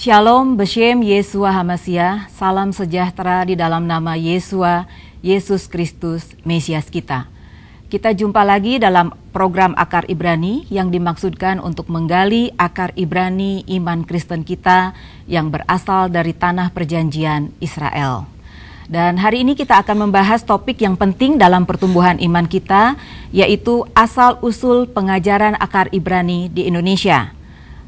Shalom Beshem Yesua Hamasia, salam sejahtera di dalam nama Yesua, Yesus Kristus, Mesias kita. Kita jumpa lagi dalam program Akar Ibrani yang dimaksudkan untuk menggali akar Ibrani iman Kristen kita yang berasal dari tanah perjanjian Israel. Dan hari ini kita akan membahas topik yang penting dalam pertumbuhan iman kita, yaitu asal-usul pengajaran akar Ibrani di Indonesia.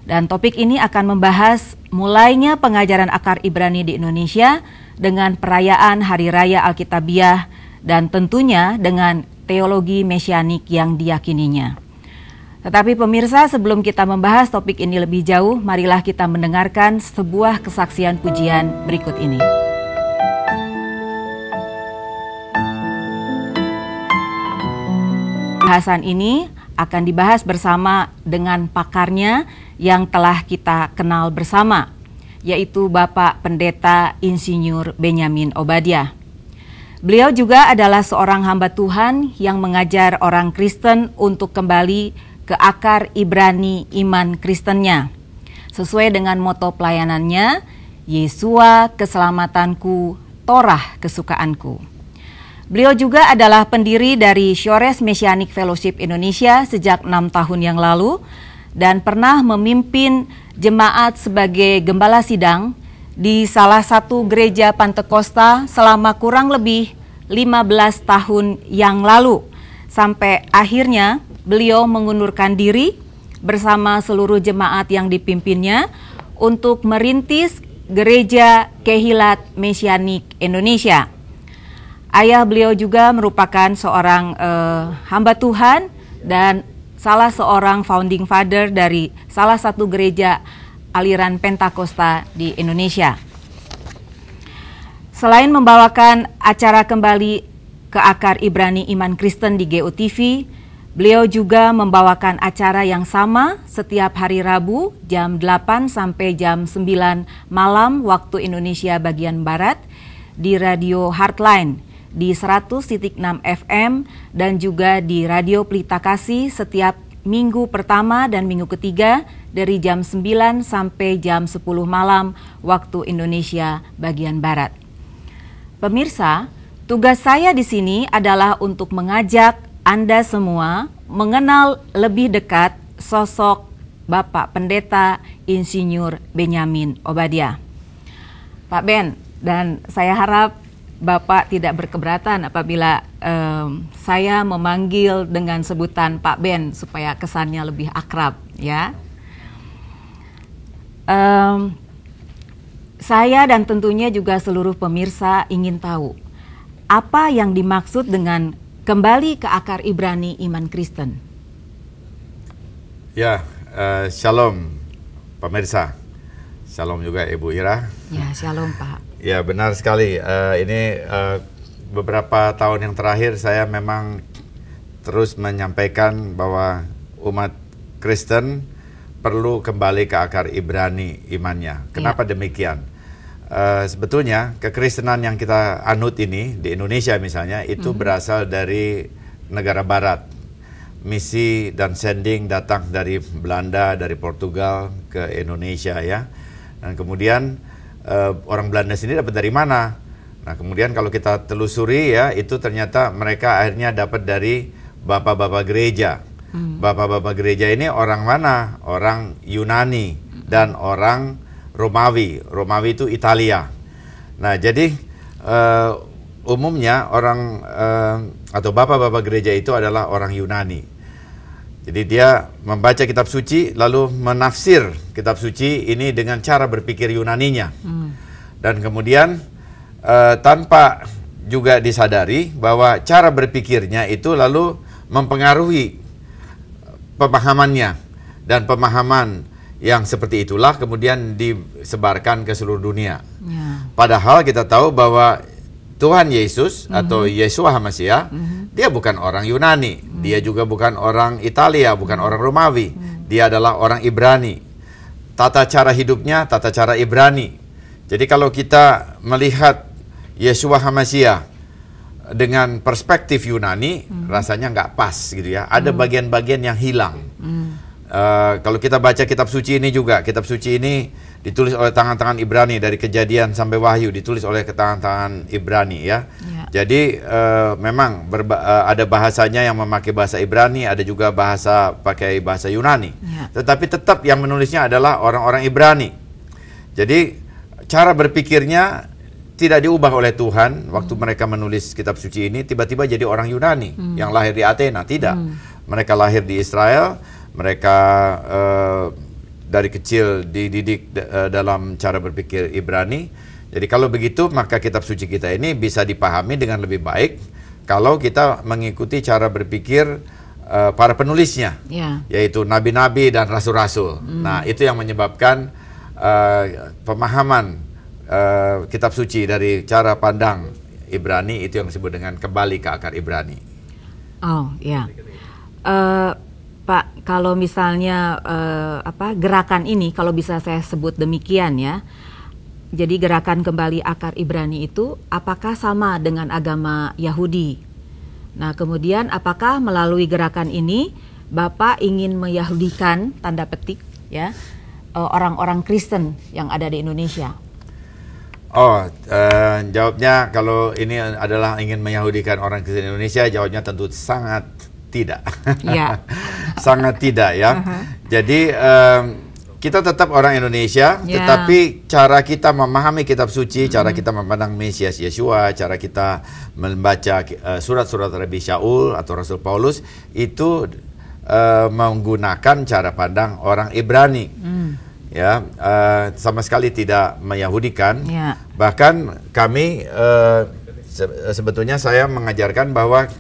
Dan topik ini akan membahas mulainya pengajaran akar Ibrani di Indonesia dengan perayaan Hari Raya Alkitabiah dan tentunya dengan teologi mesianik yang diyakininya. Tetapi pemirsa sebelum kita membahas topik ini lebih jauh, marilah kita mendengarkan sebuah kesaksian pujian berikut ini. Bahasan ini akan dibahas bersama dengan pakarnya yang telah kita kenal bersama, yaitu Bapak Pendeta Insinyur Benyamin Obadiah. Beliau juga adalah seorang hamba Tuhan yang mengajar orang Kristen untuk kembali ke akar Ibrani iman Kristennya. Sesuai dengan moto pelayanannya, Yesua keselamatanku, Torah kesukaanku. Beliau juga adalah pendiri dari Shores Messianic Fellowship Indonesia sejak enam tahun yang lalu, dan pernah memimpin jemaat sebagai gembala sidang di salah satu gereja Pantekosta selama kurang lebih 15 tahun yang lalu. Sampai akhirnya beliau mengundurkan diri bersama seluruh jemaat yang dipimpinnya untuk merintis Gereja Kehilat Mesianik Indonesia. Ayah beliau juga merupakan seorang eh, hamba Tuhan dan salah seorang founding father dari salah satu gereja aliran Pentakosta di Indonesia. Selain membawakan acara kembali ke akar Ibrani Iman Kristen di GOTV, beliau juga membawakan acara yang sama setiap hari Rabu jam 8 sampai jam 9 malam waktu Indonesia bagian Barat di Radio Heartline di 100.6 FM dan juga di Radio Pelita Kasih setiap minggu pertama dan minggu ketiga dari jam 9 sampai jam 10 malam waktu Indonesia bagian Barat. Pemirsa, tugas saya di sini adalah untuk mengajak Anda semua mengenal lebih dekat sosok Bapak Pendeta Insinyur Benyamin Obadia. Pak Ben, dan saya harap Bapak tidak berkeberatan apabila um, saya memanggil dengan sebutan Pak Ben supaya kesannya lebih akrab, ya. Um, saya dan tentunya juga seluruh pemirsa ingin tahu apa yang dimaksud dengan kembali ke akar Ibrani iman Kristen. Ya, uh, shalom pemirsa. Shalom juga Ibu Ira. Ya, shalom Pak. Ya benar sekali. Uh, ini uh, beberapa tahun yang terakhir saya memang terus menyampaikan bahwa umat Kristen perlu kembali ke akar Ibrani imannya. Ya. Kenapa ya. demikian? Uh, sebetulnya kekristenan yang kita anut ini di Indonesia misalnya itu -hmm. berasal dari negara Barat. Misi dan sending datang dari Belanda, dari Portugal ke Indonesia ya. Dan kemudian uh, orang Belanda sini dapat dari mana. Nah, kemudian kalau kita telusuri ya, itu ternyata mereka akhirnya dapat dari bapak-bapak gereja. Hmm. Bapak-bapak gereja ini orang mana? Orang Yunani dan orang Romawi. Romawi itu Italia. Nah, jadi uh, umumnya orang uh, atau bapak-bapak gereja itu adalah orang Yunani. Jadi dia membaca kitab suci lalu menafsir kitab suci ini dengan cara berpikir Yunaninya. Hmm. Dan kemudian uh, tanpa juga disadari bahwa cara berpikirnya itu lalu mempengaruhi pemahamannya dan pemahaman yang seperti itulah kemudian disebarkan ke seluruh dunia. Ya. Padahal kita tahu bahwa Tuhan Yesus mm-hmm. atau Yesua Hamasiah, mm-hmm. dia bukan orang Yunani, mm-hmm. dia juga bukan orang Italia, bukan mhm. orang Romawi, mm-hmm. dia adalah orang Ibrani. Tata cara hidupnya, tata cara Ibrani. Jadi kalau kita melihat Yesua Hamasia dengan perspektif Yunani, mm-hmm. rasanya nggak pas gitu ya. Ada mm-hmm. bagian-bagian yang hilang. Mm-hmm. Uh, kalau kita baca kitab suci ini juga, kitab suci ini ditulis oleh tangan-tangan Ibrani dari Kejadian sampai Wahyu ditulis oleh tangan-tangan Ibrani ya. ya. Jadi uh, memang berba eh, ada bahasanya yang memakai bahasa Ibrani, ada juga bahasa pakai bahasa Yunani. Ya. Tetapi tetap yang menulisnya adalah orang-orang Ibrani. Jadi cara berpikirnya tidak diubah oleh Tuhan waktu hmm. mereka menulis kitab suci ini tiba-tiba jadi orang Yunani hmm. yang lahir di Athena, tidak. Hmm. Mereka lahir di Israel mereka uh, dari kecil dididik eh, dalam cara berpikir Ibrani. Jadi kalau begitu maka kitab suci kita ini bisa dipahami dengan lebih baik kalau kita mengikuti cara berpikir uh, para penulisnya, ya. yaitu nabi-nabi dan rasul-rasul. Hmm. Nah itu yang menyebabkan uh, pemahaman uh, kitab suci dari cara pandang Ibrani itu yang disebut dengan kembali ke akar Ibrani. Oh ya. Uh, Pak, kalau misalnya uh, apa gerakan ini kalau bisa saya sebut demikian ya. Jadi gerakan kembali akar Ibrani itu apakah sama dengan agama Yahudi? Nah, kemudian apakah melalui gerakan ini Bapak ingin meyahudikan tanda petik ya eh, orang-orang Kristen yang ada di Indonesia? Oh, uh, jawabnya kalau ini adalah ingin meyahudikan orang Kristen Indonesia, jawabnya tentu sangat tidak. Ya. Sangat tidak ya. Uh -huh. Jadi um, kita tetap orang Indonesia, yeah. tetapi cara kita memahami kitab suci, mm. cara kita memandang Mesias Yeshua, cara kita membaca surat eh, surat-surat Rabi Shaul atau Rasul Paulus itu uh, menggunakan cara pandang orang Ibrani. Mm. Ya, uh, sama sekali tidak meyahudikan. Ya. Bahkan kami uh, se sebetulnya saya mengajarkan bahwa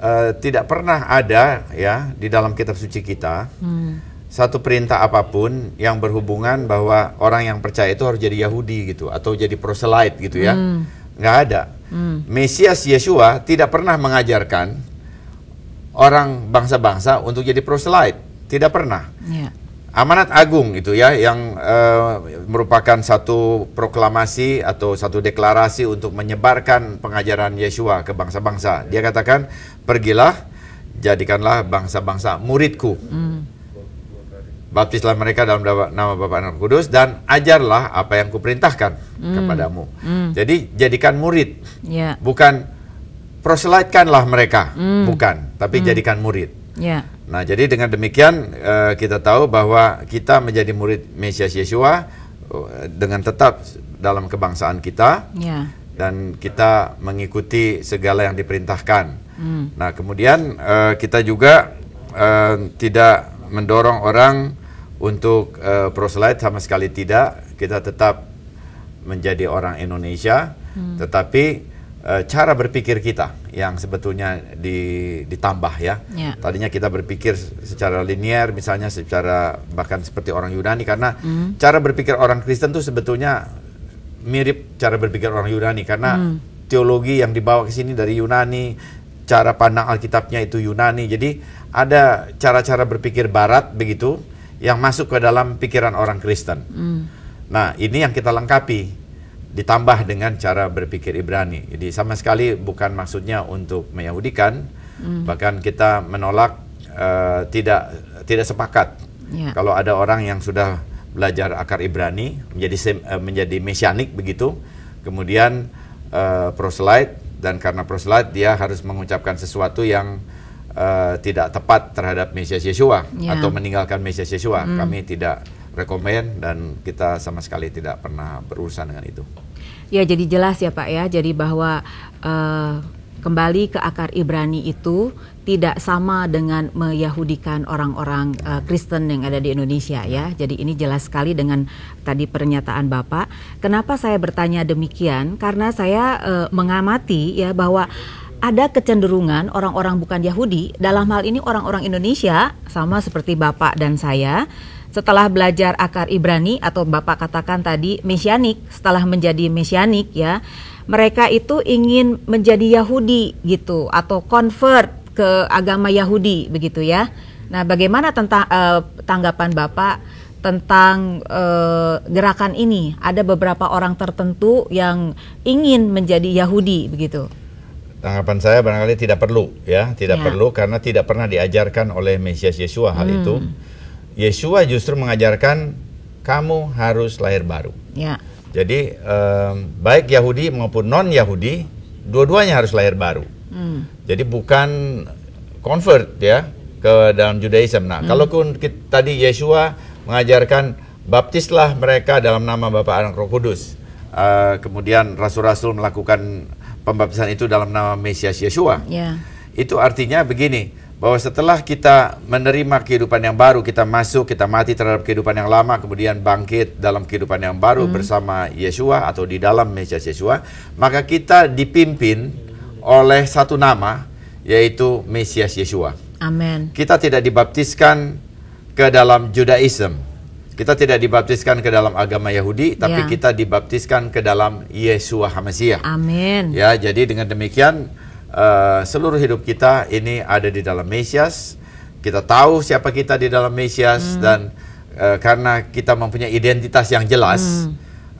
uh, tidak pernah ada ya di dalam kitab suci kita hmm. satu perintah apapun yang berhubungan bahwa orang yang percaya itu harus jadi Yahudi gitu atau jadi proselyte gitu ya hmm. nggak ada hmm. Mesias Yeshua tidak pernah mengajarkan orang bangsa-bangsa untuk jadi proselyte tidak pernah yeah. Amanat Agung itu ya yang uh, merupakan satu proklamasi atau satu deklarasi untuk menyebarkan pengajaran Yeshua ke bangsa-bangsa. Ya. Dia katakan, "Pergilah, jadikanlah bangsa-bangsa muridku." Hmm. Baptislah mereka dalam nama Bapa dan Kudus dan ajarlah apa yang kuperintahkan hmm. kepadamu. Hmm. Jadi jadikan murid. Yeah. Bukan proselitkanlah mereka, hmm. bukan, tapi hmm. jadikan murid. Yeah. Nah, jadi dengan demikian uh, kita tahu bahwa kita menjadi murid Mesias Yesua uh, eh, dengan tetap dalam kebangsaan kita yeah. dan kita mengikuti segala yang diperintahkan. Mm. Nah, kemudian uh, kita juga uh, tidak mendorong orang untuk uh, proselit sama sekali tidak. Kita tetap menjadi orang Indonesia, mm. tetapi Eh, cara berpikir kita yang sebetulnya di, ditambah ya. Yeah. Tadinya kita berpikir secara linier misalnya secara bahkan seperti orang Yunani karena mm. cara berpikir orang Kristen tuh sebetulnya mirip cara berpikir orang Yunani karena mm. teologi yang dibawa ke sini dari Yunani, cara pandang Alkitabnya itu Yunani. Jadi ada cara-cara berpikir barat begitu yang masuk ke dalam pikiran orang Kristen. Mm. Nah, ini yang kita lengkapi ditambah dengan cara berpikir Ibrani. Jadi sama sekali bukan maksudnya untuk meyahudikan, mm. bahkan kita menolak uh, tidak tidak sepakat. Yeah. Kalau ada orang yang sudah belajar akar Ibrani menjadi uh, menjadi mesianik begitu, kemudian uh, proselyte dan karena proselit dia harus mengucapkan sesuatu yang uh, tidak tepat terhadap Mesias Yeshua yeah. atau meninggalkan Mesias Yeshua. Mm. Kami tidak rekomend dan kita sama sekali tidak pernah berurusan dengan itu. Ya jadi jelas ya Pak ya, jadi bahwa uh, kembali ke akar Ibrani itu tidak sama dengan meyahudikan orang-orang uh, Kristen yang ada di Indonesia ya. Jadi ini jelas sekali dengan tadi pernyataan Bapak. Kenapa saya bertanya demikian? Karena saya uh, mengamati ya bahwa ada kecenderungan orang-orang bukan Yahudi, dalam hal ini orang-orang Indonesia, sama seperti Bapak dan saya, setelah belajar akar Ibrani atau Bapak katakan tadi Mesianik, setelah menjadi Mesianik ya, mereka itu ingin menjadi Yahudi gitu atau convert ke agama Yahudi begitu ya. Nah, bagaimana tentang uh, tanggapan Bapak tentang uh, gerakan ini? Ada beberapa orang tertentu yang ingin menjadi Yahudi begitu tanggapan saya barangkali tidak perlu ya, tidak ya. perlu karena tidak pernah diajarkan oleh Mesias Yesua hal hmm. itu. Yesua justru mengajarkan kamu harus lahir baru. Ya. Jadi um, baik Yahudi maupun non Yahudi, dua-duanya harus lahir baru. Hmm. Jadi bukan convert ya ke dalam Judaism. Nah, hmm. kalau kita, tadi Yesua mengajarkan baptislah mereka dalam nama Bapa Anak Roh Kudus. Uh, kemudian rasul-rasul melakukan pembaptisan itu dalam nama Mesias Yeshua. Yeah. Itu artinya begini, bahwa setelah kita menerima kehidupan yang baru, kita masuk, kita mati terhadap kehidupan yang lama, kemudian bangkit dalam kehidupan yang baru hmm. bersama Yeshua atau di dalam Mesias Yeshua, maka kita dipimpin oleh satu nama yaitu Mesias Yeshua. Amin. Kita tidak dibaptiskan ke dalam Judaism. Kita tidak dibaptiskan ke dalam agama Yahudi, tapi ya. kita dibaptiskan ke dalam Yesua Hamasiah. Amin. Ya, jadi dengan demikian uh, seluruh hidup kita ini ada di dalam Mesias. Kita tahu siapa kita di dalam Mesias hmm. dan uh, karena kita mempunyai identitas yang jelas, hmm.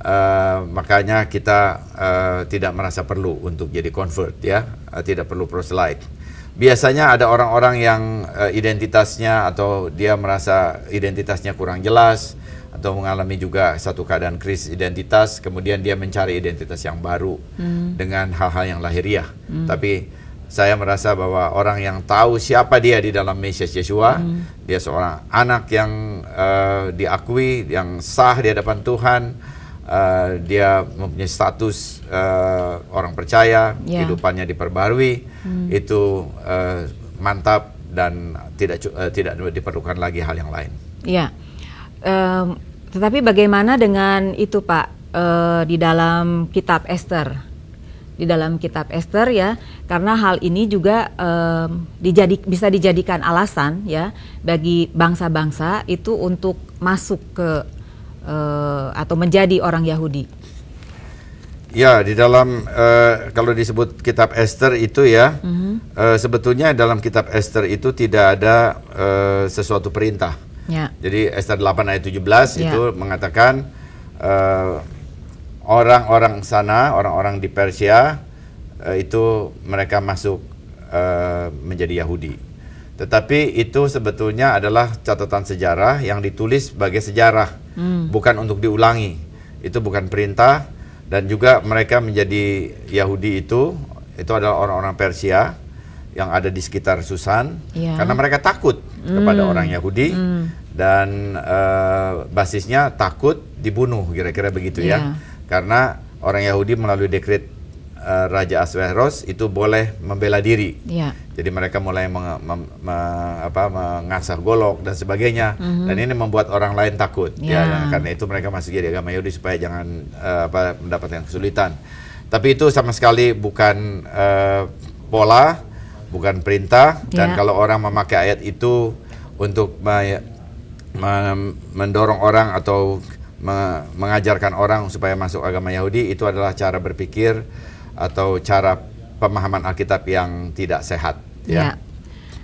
uh, makanya kita uh, tidak merasa perlu untuk jadi convert ya, uh, tidak perlu proselyte biasanya ada orang-orang yang uh, identitasnya atau dia merasa identitasnya kurang jelas atau mengalami juga satu keadaan krisis identitas kemudian dia mencari identitas yang baru hmm. dengan hal-hal yang lahiriah hmm. tapi saya merasa bahwa orang yang tahu siapa dia di dalam Mesias Yesua hmm. dia seorang anak yang uh, diakui yang sah di hadapan Tuhan uh, dia mempunyai status uh, orang percaya yeah. kehidupannya diperbarui Hmm. itu uh, mantap dan tidak uh, tidak diperlukan lagi hal yang lain. Ya, um, tetapi bagaimana dengan itu Pak uh, di dalam Kitab Esther? di dalam kitab Esther ya karena hal ini juga um, dijadik, bisa dijadikan alasan ya bagi bangsa-bangsa itu untuk masuk ke uh, atau menjadi orang Yahudi. Ya, di dalam uh, kalau disebut kitab Esther itu ya, mm -hmm. uh, sebetulnya dalam kitab Esther itu tidak ada uh, sesuatu perintah. Yeah. Jadi Esther 8 ayat 17 yeah. itu mengatakan orang-orang sana, orang-orang di Persia uh, itu mereka masuk uh, menjadi Yahudi. Tetapi itu sebetulnya adalah catatan sejarah yang ditulis sebagai sejarah, mm. bukan untuk diulangi. Itu bukan perintah dan juga mereka menjadi Yahudi itu itu adalah orang-orang Persia yang ada di sekitar Susan ya. karena mereka takut mm. kepada hmm. orang Yahudi mm. dan uh, basisnya takut dibunuh kira-kira begitu ya. ya karena orang Yahudi melalui dekret uh, Raja Asweros itu boleh membela diri ya. Jadi mereka mulai meng, mem, me, apa, mengasah golok dan sebagainya. Mm-hmm. Dan ini membuat orang lain takut. Yeah. Ya, ya. karena itu mereka masih jadi agama Yahudi supaya jangan uh, apa, mendapatkan kesulitan. Tapi itu sama sekali bukan uh, pola, bukan perintah. Yeah. Dan ya. kalau orang memakai ayat itu untuk me, me, mendorong orang atau me, mengajarkan orang supaya masuk agama Yahudi itu adalah cara berpikir atau cara pemahaman Alkitab yang tidak sehat. Ya. Ya,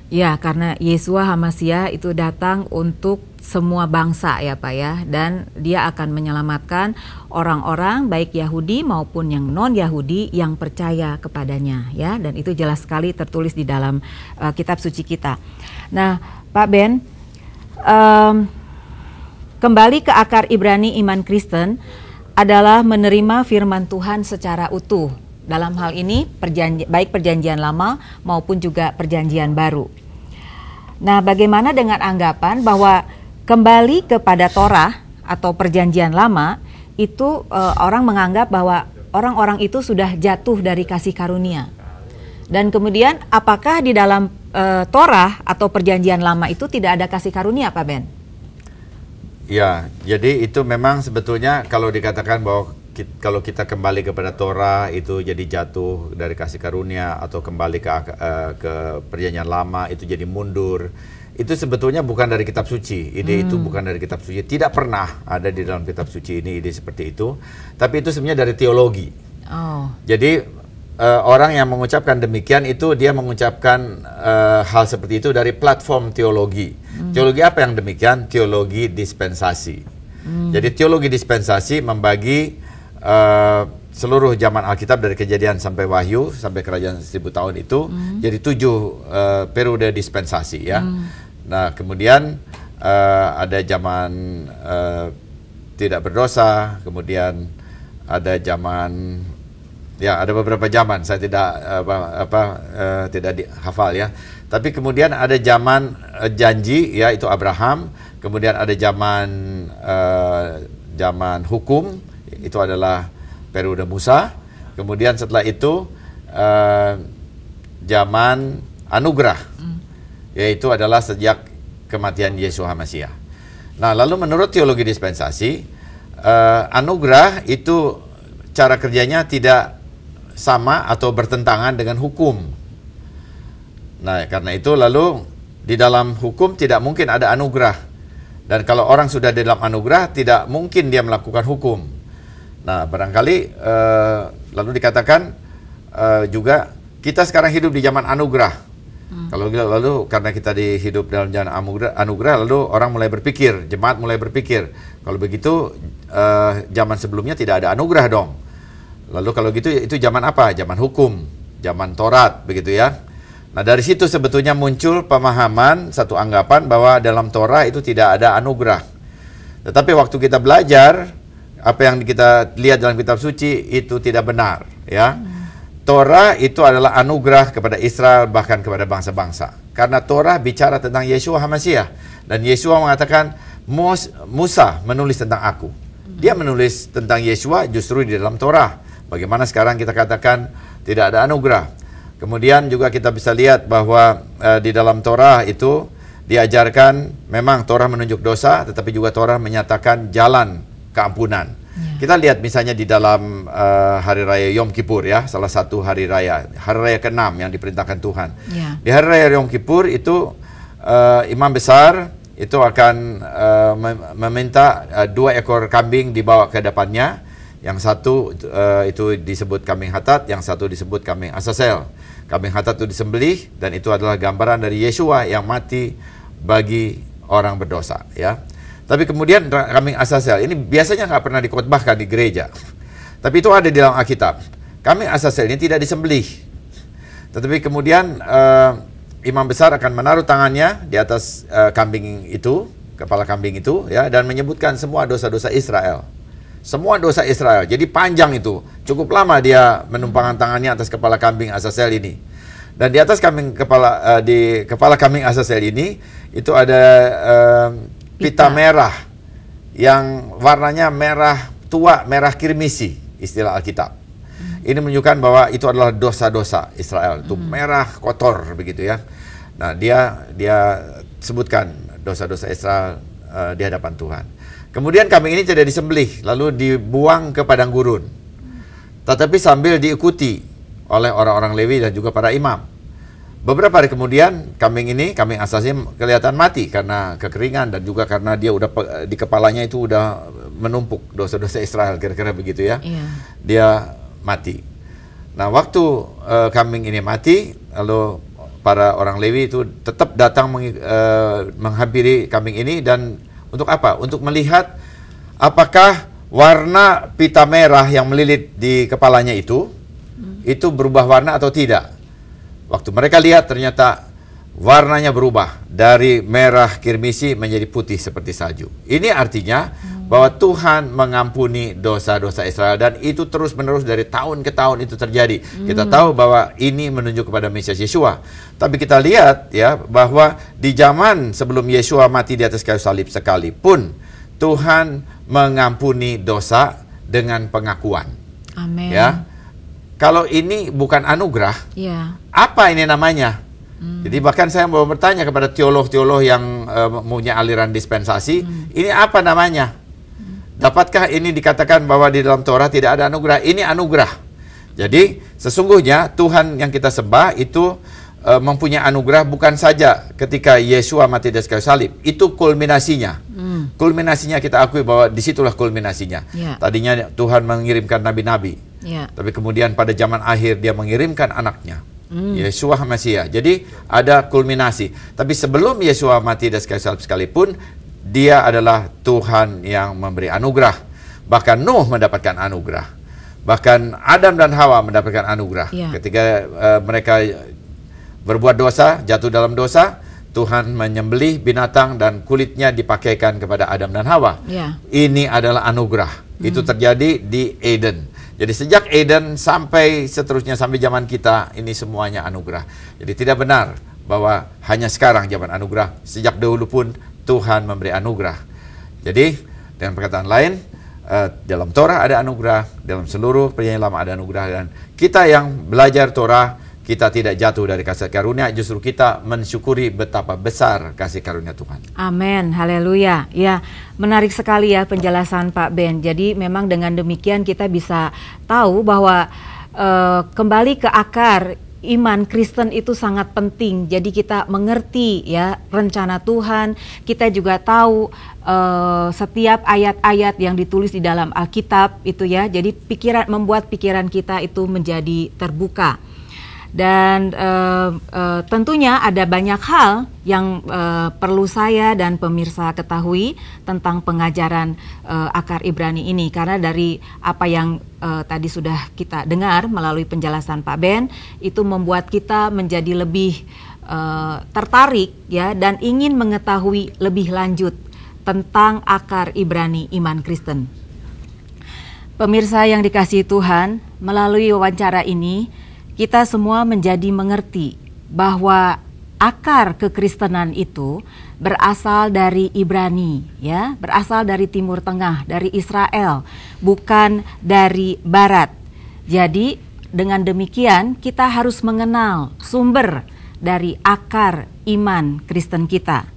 ya karena Yesua Hamasia itu datang untuk semua bangsa ya Pak ya dan dia akan menyelamatkan orang-orang baik Yahudi maupun yang non Yahudi yang percaya kepadanya ya dan itu jelas sekali tertulis di dalam uh, kitab suci kita. Nah, Pak Ben um, kembali ke akar Ibrani iman Kristen adalah menerima firman Tuhan secara utuh dalam hal ini perjanji, baik perjanjian lama maupun juga perjanjian baru. Nah, bagaimana dengan anggapan bahwa kembali kepada Torah atau perjanjian lama itu e, orang menganggap bahwa orang-orang itu sudah jatuh dari kasih karunia. Dan kemudian apakah di dalam e, Torah atau perjanjian lama itu tidak ada kasih karunia, Pak Ben? Ya, jadi itu memang sebetulnya kalau dikatakan bahwa kita, kalau kita kembali kepada Torah itu jadi jatuh dari kasih karunia atau kembali ke uh, ke perjanjian lama itu jadi mundur. Itu sebetulnya bukan dari kitab suci. Ide hmm. itu bukan dari kitab suci. Tidak pernah ada di dalam kitab suci ini ide seperti itu. Tapi itu sebenarnya dari teologi. Oh. Jadi uh, orang yang mengucapkan demikian itu dia mengucapkan uh, hal seperti itu dari platform teologi. Hmm. Teologi apa yang demikian? Teologi dispensasi. Hmm. Jadi teologi dispensasi membagi uh, seluruh zaman Alkitab dari kejadian sampai Wahyu sampai kerajaan seribu tahun itu hmm. jadi tujuh uh, periode dispensasi ya. Hmm. Nah kemudian uh, ada zaman uh, tidak berdosa, kemudian ada zaman ya ada beberapa zaman saya tidak apa apa uh, tidak hafal ya. Tapi kemudian ada zaman uh, janji ya itu Abraham, kemudian ada zaman uh, zaman hukum itu adalah periode Musa. Kemudian setelah itu uh, zaman anugerah, hmm. yaitu adalah sejak kematian Yesus Hamasiah. Nah, lalu menurut teologi dispensasi, uh, anugerah itu cara kerjanya tidak sama atau bertentangan dengan hukum. Nah, karena itu lalu di dalam hukum tidak mungkin ada anugerah. Dan kalau orang sudah di dalam anugerah, tidak mungkin dia melakukan hukum. Nah, barangkali uh, lalu dikatakan uh, juga kita sekarang hidup di zaman anugerah. Hmm. Kalau gitu, lalu karena kita dihidup dalam zaman anugerah, lalu orang mulai berpikir, jemaat mulai berpikir. Kalau begitu uh, zaman sebelumnya tidak ada anugerah dong. Lalu kalau gitu itu zaman apa? Zaman hukum, zaman Taurat begitu ya. Nah dari situ sebetulnya muncul pemahaman satu anggapan bahwa dalam Torah itu tidak ada anugerah. Tetapi waktu kita belajar apa yang kita lihat dalam kitab suci itu tidak benar ya Torah itu adalah anugerah kepada Israel bahkan kepada bangsa-bangsa karena Torah bicara tentang Yesus Hamasiah dan Yesus mengatakan Musa menulis tentang aku dia menulis tentang Yesus justru di dalam Torah bagaimana sekarang kita katakan tidak ada anugerah kemudian juga kita bisa lihat bahwa eh, di dalam Torah itu diajarkan memang Torah menunjuk dosa tetapi juga Torah menyatakan jalan keampunan. Ya. Kita lihat misalnya di dalam uh, Hari Raya Yom Kippur ya, salah satu Hari Raya, Hari Raya ke-6 yang diperintahkan Tuhan. Ya. Di Hari Raya Yom Kippur itu uh, Imam Besar itu akan uh, meminta uh, dua ekor kambing dibawa ke depannya. Yang satu uh, itu disebut kambing hatat, yang satu disebut kambing asasel. Kambing hatat itu disembelih dan itu adalah gambaran dari Yeshua yang mati bagi orang berdosa ya. Tapi kemudian kambing Asasel ini biasanya nggak pernah dikotbahkan di gereja. Tapi itu ada di dalam Alkitab. Kambing Asasel ini tidak disembelih. Tetapi kemudian uh, imam besar akan menaruh tangannya di atas uh, kambing itu, kepala kambing itu ya dan menyebutkan semua dosa-dosa Israel. Semua dosa Israel. Jadi panjang itu. Cukup lama dia menumpangkan tangannya atas kepala kambing Asasel ini. Dan di atas kambing kepala uh, di kepala kambing Asasel ini itu ada uh, pita, merah yang warnanya merah tua, merah kirmisi istilah Alkitab. Hmm. Ini menunjukkan bahwa itu adalah dosa-dosa Israel. Itu hmm. merah kotor begitu ya. Nah, dia dia sebutkan dosa-dosa Israel uh, di hadapan Tuhan. Kemudian kambing ini tidak disembelih, lalu dibuang ke padang gurun. Hmm. Tetapi sambil diikuti oleh orang-orang Lewi dan juga para imam. Beberapa hari kemudian kambing ini, kambing asasnya kelihatan mati karena kekeringan dan juga karena dia udah di kepalanya itu udah menumpuk dosa-dosa Israel kira-kira begitu ya. Yeah. Dia mati. Nah, waktu uh, kambing ini mati, lalu para orang Lewi itu tetap datang meng, uh, eh, menghampiri kambing ini dan untuk apa? Untuk melihat apakah warna pita merah yang melilit di kepalanya itu mm. itu berubah warna atau tidak. Waktu mereka lihat ternyata warnanya berubah dari merah kirmisi menjadi putih seperti salju. Ini artinya hmm. bahwa Tuhan mengampuni dosa-dosa Israel dan itu terus-menerus dari tahun ke tahun itu terjadi. Hmm. Kita tahu bahwa ini menunjuk kepada Mesias Yesua. Tapi kita lihat ya bahwa di zaman sebelum Yesua mati di atas kayu salib sekalipun Tuhan mengampuni dosa dengan pengakuan. Amin. Ya. Kalau ini bukan anugerah, yeah. apa ini namanya? Hmm. Jadi bahkan saya mau bertanya kepada teolog-teolog yang uh, punya aliran dispensasi, hmm. ini apa namanya? Dapatkah ini dikatakan bahwa di dalam Torah tidak ada anugerah? Ini anugerah. Jadi sesungguhnya Tuhan yang kita sembah itu uh, mempunyai anugerah bukan saja ketika Yesus mati di kayu salib, itu kulminasinya. Hmm. Kulminasinya kita akui bahwa disitulah kulminasinya. Yeah. Tadinya Tuhan mengirimkan nabi-nabi, Yeah. Tapi kemudian pada zaman akhir dia mengirimkan anaknya. Mm. Yesua Jadi ada kulminasi. Tapi sebelum Yesua mati dan sekali sekalipun, dia adalah Tuhan yang memberi anugerah. Bahkan Nuh mendapatkan anugerah. Bahkan Adam dan Hawa mendapatkan anugerah. Yeah. Ketika uh, mereka berbuat dosa, jatuh dalam dosa, Tuhan menyembelih binatang dan kulitnya dipakaikan kepada Adam dan Hawa. Yeah. Ini adalah anugerah. Mm. Itu hmm. terjadi di Eden. Jadi sejak Eden sampai seterusnya sampai zaman kita ini semuanya anugerah. Jadi tidak benar bahwa hanya sekarang zaman anugerah. Sejak dahulu pun Tuhan memberi anugerah. Jadi dengan perkataan lain uh, dalam Torah ada anugerah, dalam seluruh perjanjian lama ada anugerah dan kita yang belajar Torah kita tidak jatuh dari kasih karunia, justru kita mensyukuri betapa besar kasih karunia Tuhan. Amin, haleluya. Ya, menarik sekali ya penjelasan Pak Ben. Jadi memang dengan demikian kita bisa tahu bahwa uh, kembali ke akar iman Kristen itu sangat penting. Jadi kita mengerti ya rencana Tuhan, kita juga tahu uh, setiap ayat-ayat yang ditulis di dalam Alkitab itu ya. Jadi pikiran membuat pikiran kita itu menjadi terbuka dan uh, uh, tentunya ada banyak hal yang uh, perlu saya dan pemirsa ketahui tentang pengajaran uh, akar Ibrani ini karena dari apa yang uh, tadi sudah kita dengar melalui penjelasan Pak Ben itu membuat kita menjadi lebih uh, tertarik ya dan ingin mengetahui lebih lanjut tentang akar Ibrani iman Kristen. Pemirsa yang dikasihi Tuhan, melalui wawancara ini kita semua menjadi mengerti bahwa akar kekristenan itu berasal dari Ibrani, ya, berasal dari Timur Tengah, dari Israel, bukan dari Barat. Jadi, dengan demikian kita harus mengenal sumber dari akar iman Kristen kita.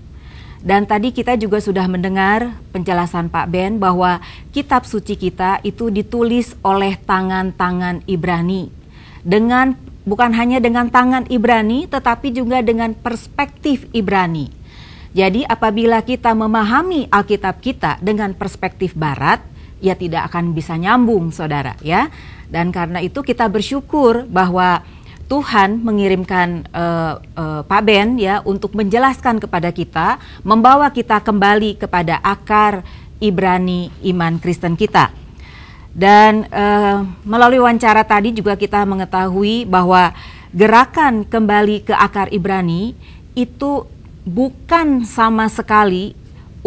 Dan tadi kita juga sudah mendengar penjelasan Pak Ben bahwa kitab suci kita itu ditulis oleh tangan-tangan Ibrani dengan bukan hanya dengan tangan Ibrani tetapi juga dengan perspektif Ibrani. Jadi apabila kita memahami Alkitab kita dengan perspektif barat, ya tidak akan bisa nyambung Saudara ya. Dan karena itu kita bersyukur bahwa Tuhan mengirimkan uh, uh, Pak Ben ya untuk menjelaskan kepada kita, membawa kita kembali kepada akar Ibrani iman Kristen kita. Dan uh, melalui wawancara tadi juga kita mengetahui bahwa gerakan kembali ke akar Ibrani itu bukan sama sekali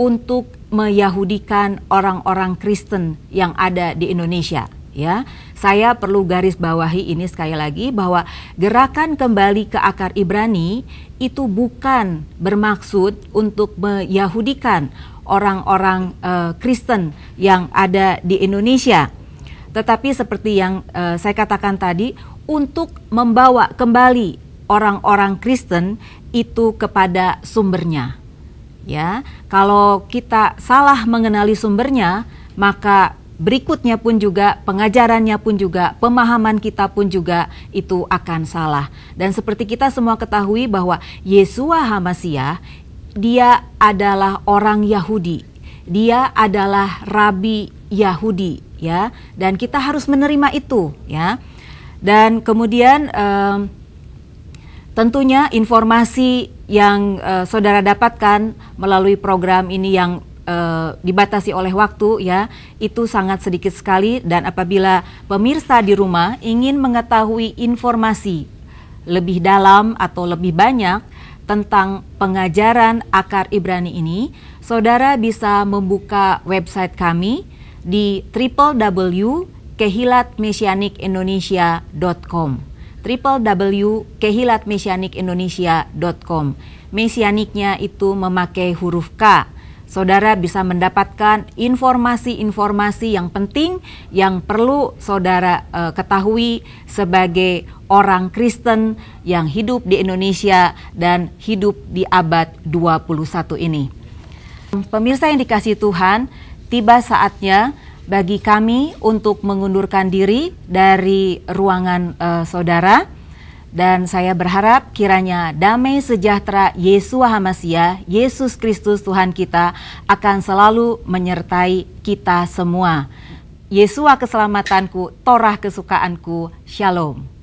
untuk meyahudikan orang-orang Kristen yang ada di Indonesia ya. Saya perlu garis bawahi ini sekali lagi bahwa gerakan kembali ke akar Ibrani itu bukan bermaksud untuk meyahudikan orang-orang uh, Kristen yang ada di Indonesia. Tetapi seperti yang uh, saya katakan tadi, untuk membawa kembali orang-orang Kristen itu kepada sumbernya. Ya, kalau kita salah mengenali sumbernya, maka berikutnya pun juga pengajarannya pun juga pemahaman kita pun juga itu akan salah. Dan seperti kita semua ketahui bahwa Yesua Hamasiah dia adalah orang Yahudi. Dia adalah rabi Yahudi ya dan kita harus menerima itu ya dan kemudian um, tentunya informasi yang uh, saudara dapatkan melalui program ini yang uh, dibatasi oleh waktu ya itu sangat sedikit sekali dan apabila pemirsa di rumah ingin mengetahui informasi lebih dalam atau lebih banyak tentang pengajaran akar Ibrani ini saudara bisa membuka website kami di www.kehilatmesianikindonesia.com www.kehilatmesianikindonesia.com Mesianiknya itu memakai huruf K. Saudara bisa mendapatkan informasi-informasi yang penting yang perlu saudara e, ketahui sebagai orang Kristen yang hidup di Indonesia dan hidup di abad 21 ini. Pemirsa yang dikasih Tuhan, tiba saatnya bagi kami untuk mengundurkan diri dari ruangan uh, saudara dan saya berharap kiranya damai sejahtera Yesus Hamasia, Yesus Kristus Tuhan kita akan selalu menyertai kita semua. Yesua keselamatanku, Torah kesukaanku, Shalom.